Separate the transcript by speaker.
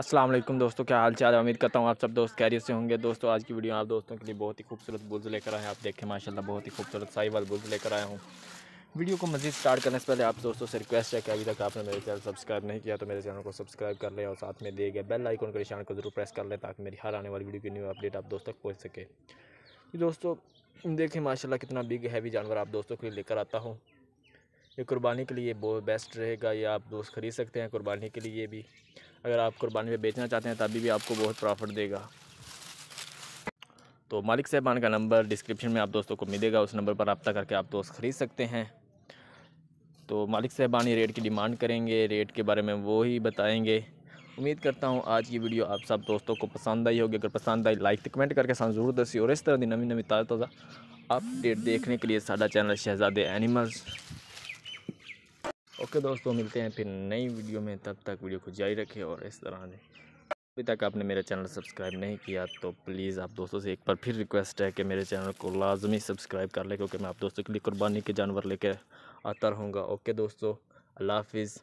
Speaker 1: असलम दोस्तों क्या हाल चाल है उम्मीद करता हूँ आप सब दोस्त कैरियर से होंगे दोस्तों आज की वीडियो आप दोस्तों के लिए बहुत ही खूबसूरत बुल्स लेकर आए हैं आप देखें माशाल्लाह बहुत ही खूबसूरत साई वाल बुल्स लेकर आया हूँ वीडियो को मजीद स्टार्ट करने से पहले आप दोस्तों से रिक्वेस्ट है कि अभी तक आपने मेरे चैनल सब्सक्राइब नहीं किया तो मेरे चैनल को सब्सक्राइब कर लें और साथ में दिए गए बेल आइकॉन के निशान को जरूर प्रेस कर लें ताकि मेरी हर आने वाली वीडियो की न्यू अपडेट आप दोस्तों तक पहुँच सके दोस्तों देखें माशाल्लाह कितना बिग हैवी जानवर आप दोस्तों के लिए लेकर आता हूँ ये कुर्बानी के लिए बहुत बेस्ट रहेगा ये आप दोस्त खरीद सकते हैं कुर्बानी के लिए भी अगर आप कुर्बानी पे बेचना चाहते हैं तभी भी आपको बहुत प्रॉफिट देगा तो मालिक साहबान का नंबर डिस्क्रिप्शन में आप दोस्तों को मिलेगा उस नंबर पर रबता करके आप दोस्त ख़रीद सकते हैं तो मालिक साहबान ये रेट की डिमांड करेंगे रेट के बारे में वो ही बताएँगे उम्मीद करता हूँ आज की वीडियो आप सब दोस्तों को पसंद आई होगी अगर पसंद आई लाइक तो कमेंट करके सामने जरूर दसी और इस तरह की नवी नवी ताज़ा ताज़ा अपडेट देखने के लिए साढ़ा चैनल शहजादे एनिमल्स ओके दोस्तों मिलते हैं फिर नई वीडियो में तब तक वीडियो को जारी रखें और इस तरह से अभी तक आपने मेरा चैनल सब्सक्राइब नहीं किया तो प्लीज़ आप दोस्तों से एक बार फिर रिक्वेस्ट है कि मेरे चैनल को लाजमी सब्सक्राइब कर लें क्योंकि मैं आप दोस्तों के लिए कुर्बानी के जानवर लेकर आता रहूँगा ओके दोस्तों अल्लाह हाफिज़